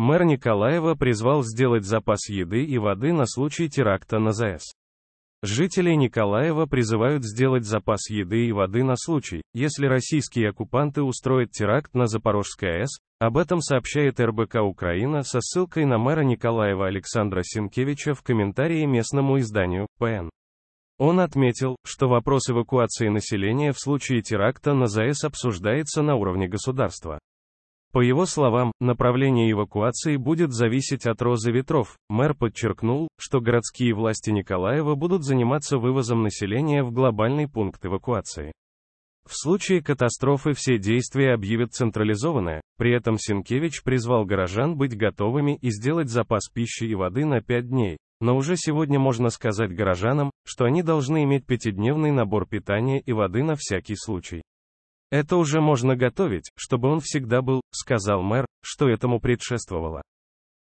Мэр Николаева призвал сделать запас еды и воды на случай теракта на ЗАЭС. Жители Николаева призывают сделать запас еды и воды на случай, если российские оккупанты устроят теракт на Запорожской АЭС, об этом сообщает РБК Украина со ссылкой на мэра Николаева Александра Сенкевича в комментарии местному изданию ПН. Он отметил, что вопрос эвакуации населения в случае теракта на ЗАЭС обсуждается на уровне государства. По его словам, направление эвакуации будет зависеть от розы ветров. Мэр подчеркнул, что городские власти Николаева будут заниматься вывозом населения в глобальный пункт эвакуации. В случае катастрофы все действия объявят централизованное, при этом Синкевич призвал горожан быть готовыми и сделать запас пищи и воды на 5 дней. Но уже сегодня можно сказать горожанам, что они должны иметь пятидневный набор питания и воды на всякий случай. Это уже можно готовить, чтобы он всегда был, сказал мэр, что этому предшествовало.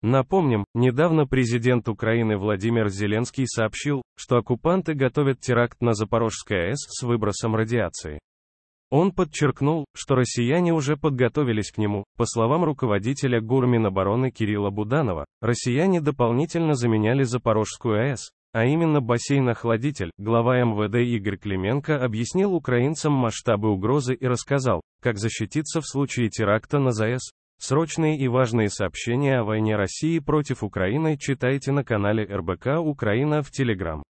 Напомним, недавно президент Украины Владимир Зеленский сообщил, что оккупанты готовят теракт на Запорожской АЭС с выбросом радиации. Он подчеркнул, что россияне уже подготовились к нему. По словам руководителя Гурминобороны Кирилла Буданова, россияне дополнительно заменяли Запорожскую АЭС, а именно бассейн-охладитель, глава МВД Игорь Клименко объяснил украинцам масштабы угрозы и рассказал, как защититься в случае теракта на ЗАЭС. Срочные и важные сообщения о войне России против Украины читайте на канале РБК Украина в Телеграм.